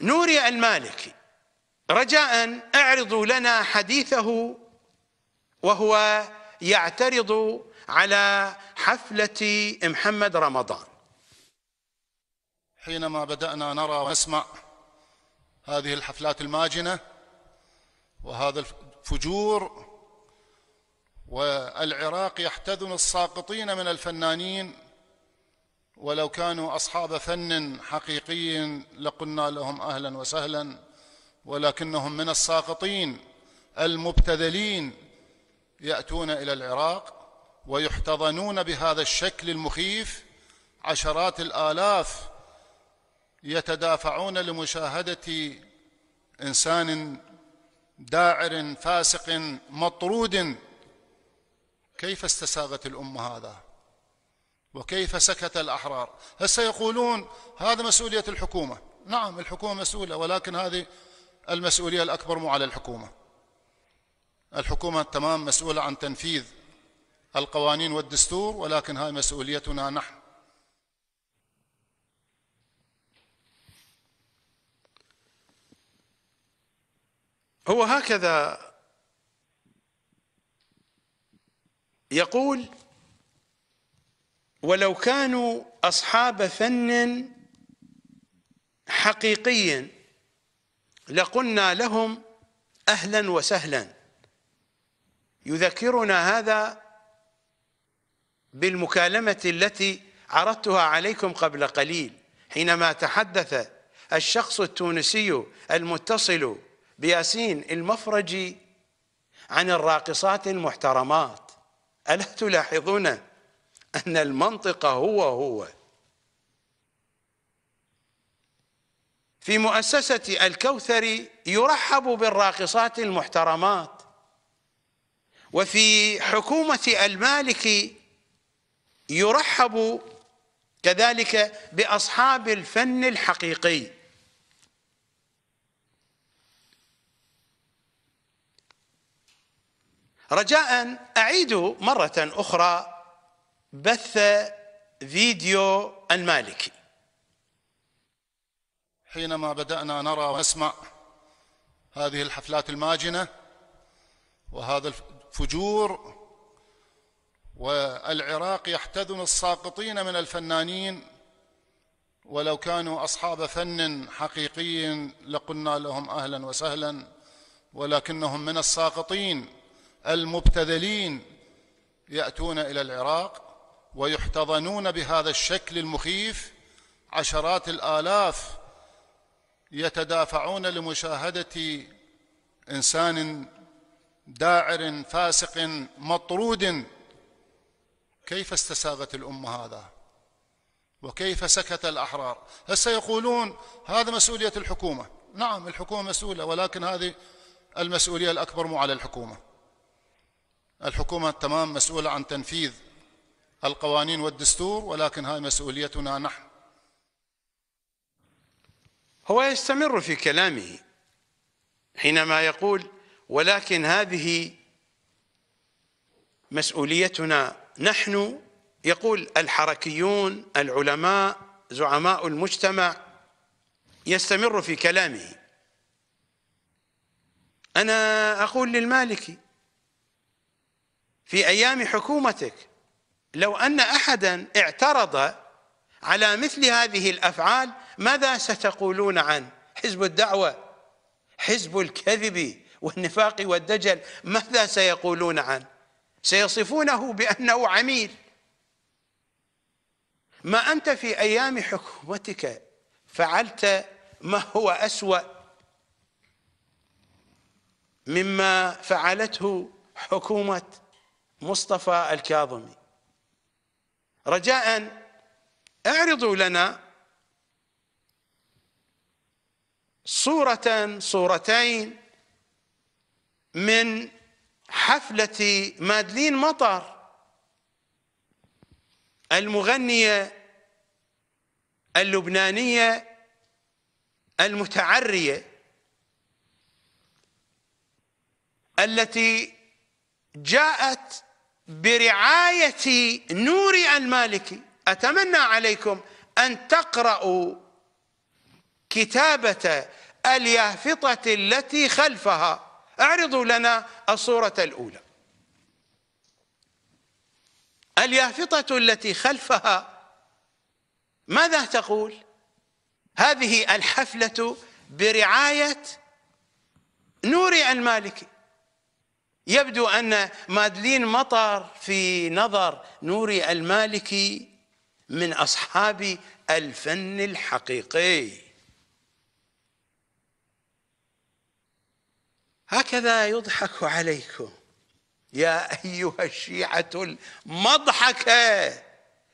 نوري المالكي رجاء اعرضوا لنا حديثه وهو يعترض على حفلة محمد رمضان حينما بدأنا نرى ونسمع هذه الحفلات الماجنة وهذا الفجور والعراق يحتذن الساقطين من الفنانين ولو كانوا اصحاب فن حقيقي لقلنا لهم اهلا وسهلا ولكنهم من الساقطين المبتذلين ياتون الى العراق ويحتضنون بهذا الشكل المخيف عشرات الالاف يتدافعون لمشاهده انسان داعر فاسق مطرود كيف استساغت الامه هذا وكيف سكت الأحرار هسه يقولون هذا مسؤولية الحكومة نعم الحكومة مسؤولة ولكن هذه المسؤولية الأكبر مو على الحكومة الحكومة تمام مسؤولة عن تنفيذ القوانين والدستور ولكن هاي مسؤوليتنا نحن هو هكذا يقول ولو كانوا أصحاب فن حقيقي لقلنا لهم أهلا وسهلا يذكرنا هذا بالمكالمة التي عرضتها عليكم قبل قليل حينما تحدث الشخص التونسي المتصل بياسين المفرجي عن الراقصات المحترمات ألا تلاحظون أن المنطق هو هو في مؤسسة الكوثر يرحب بالراقصات المحترمات وفي حكومة المالك يرحب كذلك بأصحاب الفن الحقيقي رجاء أعيد مرة أخرى بث فيديو عن مالكي حينما بدأنا نرى ونسمع هذه الحفلات الماجنة وهذا الفجور والعراق يحتذن الساقطين من الفنانين ولو كانوا أصحاب فن حقيقي لقلنا لهم أهلا وسهلا ولكنهم من الساقطين المبتذلين يأتون إلى العراق ويحتضنون بهذا الشكل المخيف عشرات الالاف يتدافعون لمشاهده انسان داعر فاسق مطرود كيف استساغت الامه هذا وكيف سكت الاحرار هسه يقولون هذا مسؤوليه الحكومه نعم الحكومه مسؤوله ولكن هذه المسؤوليه الاكبر مو على الحكومه الحكومه تمام مسؤوله عن تنفيذ القوانين والدستور ولكن هاي مسؤوليتنا نحن هو يستمر في كلامه حينما يقول ولكن هذه مسؤوليتنا نحن يقول الحركيون العلماء زعماء المجتمع يستمر في كلامه أنا أقول للمالكي في أيام حكومتك لو أن أحدا اعترض على مثل هذه الأفعال ماذا ستقولون عن حزب الدعوة حزب الكذب والنفاق والدجل ماذا سيقولون عنه سيصفونه بأنه عميل ما أنت في أيام حكومتك فعلت ما هو أسوأ مما فعلته حكومة مصطفى الكاظمي رجاء اعرضوا لنا صورة صورتين من حفلة مادلين مطر المغنية اللبنانية المتعرية التي جاءت برعاية نور المالكي أتمنى عليكم أن تقرأوا كتابة اليافطة التي خلفها اعرضوا لنا الصورة الأولى اليافطة التي خلفها ماذا تقول هذه الحفلة برعاية نور المالكي يبدو أن مادلين مطر في نظر نوري المالكي من أصحاب الفن الحقيقي هكذا يضحك عليكم يا أيها الشيعة المضحكة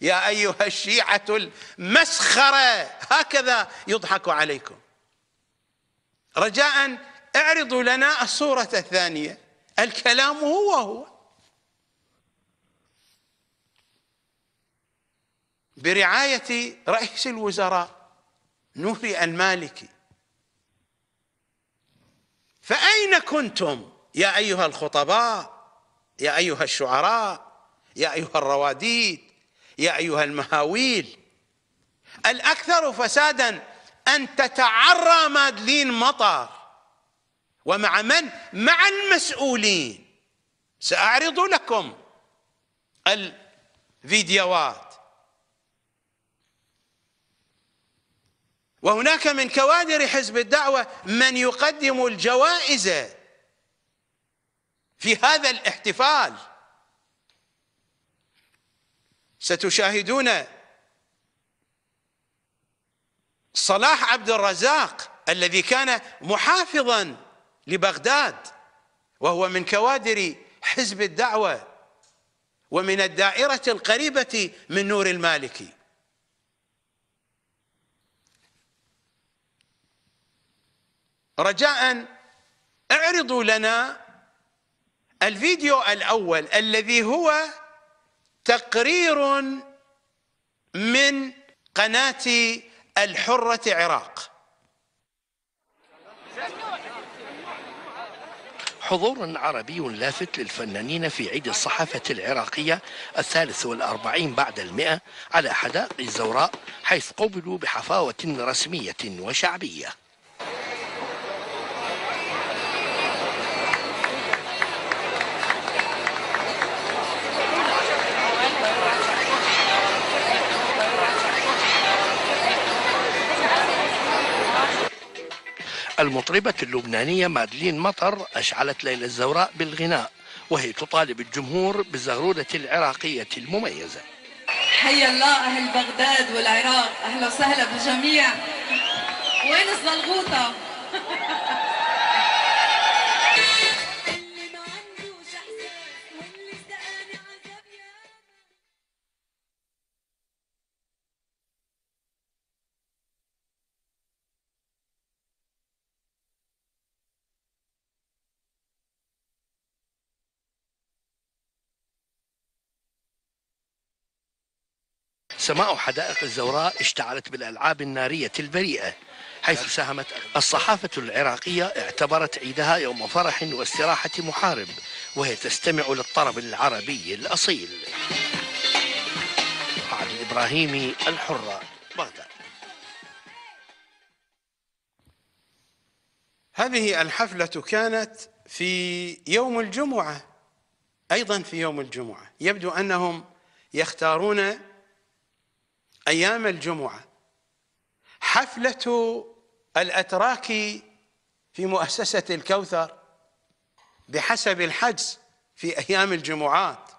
يا أيها الشيعة المسخرة هكذا يضحك عليكم رجاء اعرضوا لنا الصورة الثانية الكلام هو هو برعاية رئيس الوزراء نوري المالكي فأين كنتم يا أيها الخطباء يا أيها الشعراء يا أيها الرواديد يا أيها المهاويل الأكثر فسادا أن تتعرى مادلين مطر ومع من مع المسؤولين سأعرض لكم الفيديوهات وهناك من كوادر حزب الدعوة من يقدم الجوائز في هذا الاحتفال ستشاهدون صلاح عبد الرزاق الذي كان محافظاً لبغداد وهو من كوادر حزب الدعوة ومن الدائرة القريبة من نور المالكي رجاء اعرضوا لنا الفيديو الأول الذي هو تقرير من قناة الحرة عراق حضور عربي لافت للفنانين في عيد الصحافة العراقية الثالث والأربعين بعد المئة على حدائق الزوراء حيث قوبلوا بحفاوة رسمية وشعبية المطربة اللبنانية مادلين مطر أشعلت ليلى الزوراء بالغناء وهي تطالب الجمهور بالزغرودة العراقية المميزة حيا الله أهل بغداد والعراق أهلا وسهلا بالجميع وين الزلغوطة سماء حدائق الزوراء اشتعلت بالألعاب النارية البريئة حيث ساهمت الصحافة العراقية اعتبرت عيدها يوم فرح واستراحة محارب وهي تستمع للطرب العربي الأصيل علي الإبراهيمي الحرة بغداد هذه الحفلة كانت في يوم الجمعة أيضا في يوم الجمعة يبدو أنهم يختارون أيام الجمعة حفلة الأتراك في مؤسسة الكوثر بحسب الحجز في أيام الجمعات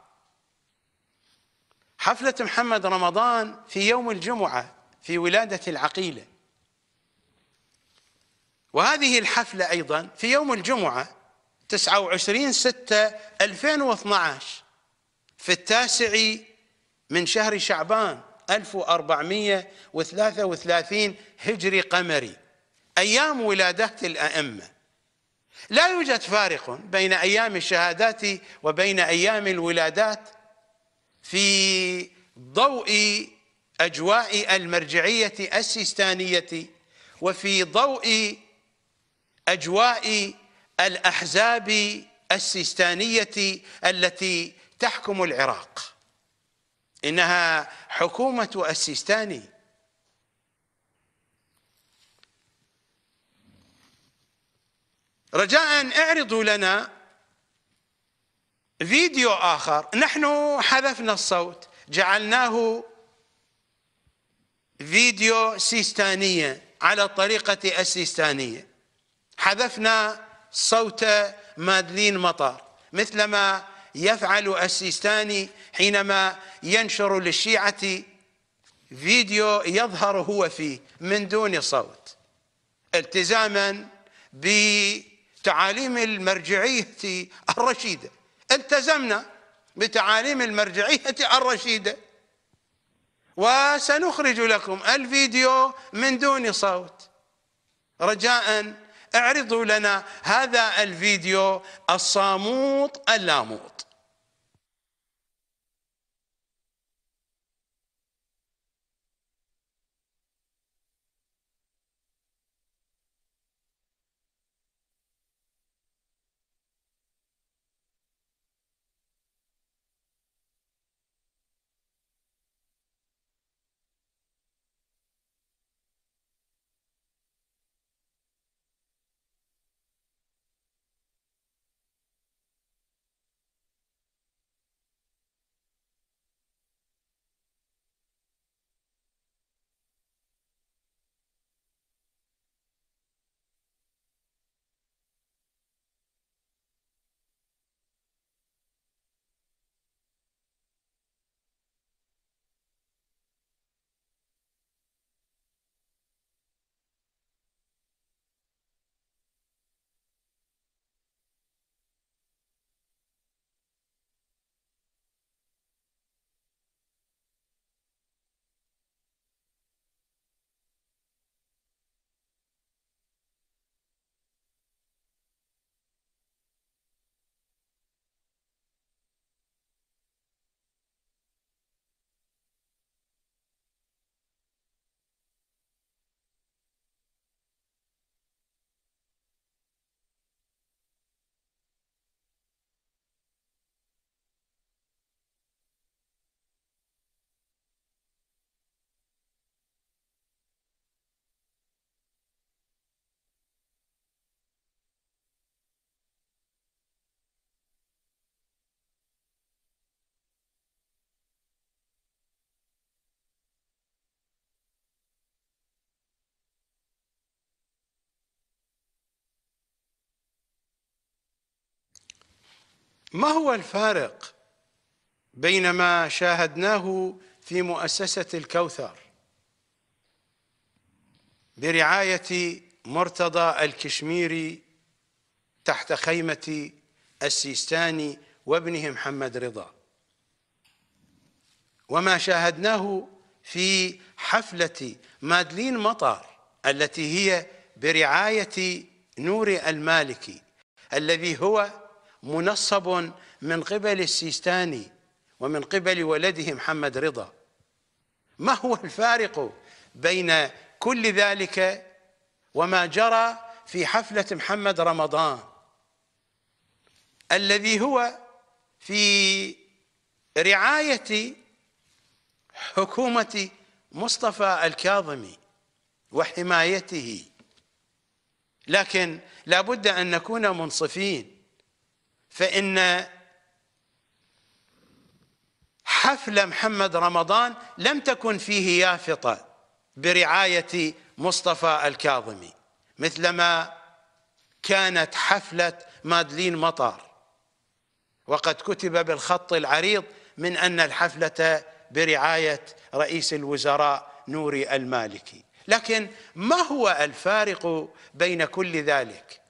حفلة محمد رمضان في يوم الجمعة في ولادة العقيلة وهذه الحفلة أيضا في يوم الجمعة 29 6 2012 في التاسع من شهر شعبان 1433 هجري قمري أيام ولادات الأئمة لا يوجد فارق بين أيام الشهادات وبين أيام الولادات في ضوء أجواء المرجعية السيستانية وفي ضوء أجواء الأحزاب السيستانية التي تحكم العراق إنها حكومة السيستاني رجاء اعرضوا لنا فيديو آخر نحن حذفنا الصوت جعلناه فيديو سيستانية على الطريقة السيستانية حذفنا صوت مادلين مطر مثلما يفعل السيستاني حينما ينشر للشيعة فيديو يظهر هو فيه من دون صوت التزاما بتعاليم المرجعية الرشيدة التزمنا بتعاليم المرجعية الرشيدة وسنخرج لكم الفيديو من دون صوت رجاء اعرضوا لنا هذا الفيديو الصاموط اللاموط ما هو الفارق بين ما شاهدناه في مؤسسة الكوثر برعاية مرتضى الكشميري تحت خيمة السيستاني وابنه محمد رضا وما شاهدناه في حفلة مادلين مطر التي هي برعاية نور المالكي الذي هو منصب من قبل السيستاني ومن قبل ولده محمد رضا ما هو الفارق بين كل ذلك وما جرى في حفلة محمد رمضان الذي هو في رعاية حكومة مصطفى الكاظمي وحمايته لكن لا بد أن نكون منصفين فإن حفل محمد رمضان لم تكن فيه يافطة برعاية مصطفى الكاظمي مثلما كانت حفلة مادلين مطار وقد كتب بالخط العريض من أن الحفلة برعاية رئيس الوزراء نوري المالكي لكن ما هو الفارق بين كل ذلك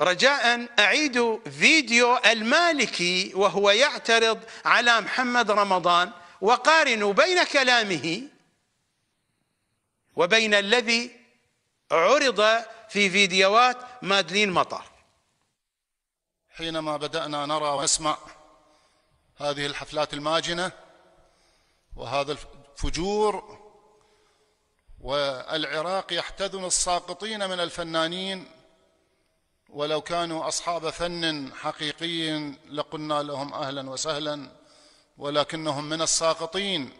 رجاء أعيدوا فيديو المالكي وهو يعترض على محمد رمضان وقارنوا بين كلامه وبين الذي عرض في فيديوهات مادلين مطر حينما بدأنا نرى ونسمع هذه الحفلات الماجنة وهذا الفجور والعراق يحتذم الساقطين من الفنانين ولو كانوا اصحاب فن حقيقي لقلنا لهم اهلا وسهلا ولكنهم من الساقطين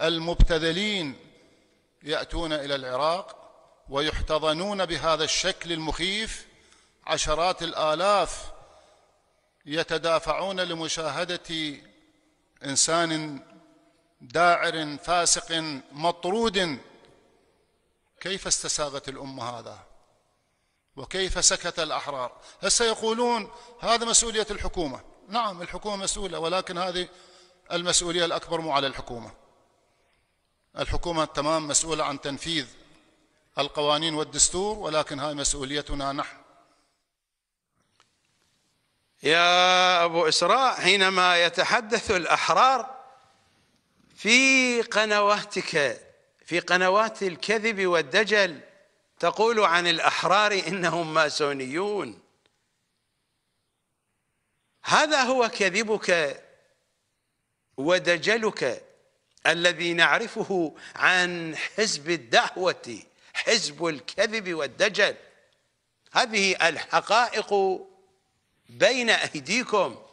المبتذلين ياتون الى العراق ويحتضنون بهذا الشكل المخيف عشرات الالاف يتدافعون لمشاهده انسان داعر فاسق مطرود كيف استساغت الامه هذا وكيف سكت الأحرار هسه يقولون هذا مسؤولية الحكومة نعم الحكومة مسؤولة ولكن هذه المسؤولية الأكبر مو على الحكومة الحكومة تمام مسؤولة عن تنفيذ القوانين والدستور ولكن هاي مسؤوليتنا نحن يا أبو إسراء حينما يتحدث الأحرار في قنواتك في قنوات الكذب والدجل تقول عن الأحرار إنهم ماسونيون هذا هو كذبك ودجلك الذي نعرفه عن حزب الدعوة حزب الكذب والدجل هذه الحقائق بين أيديكم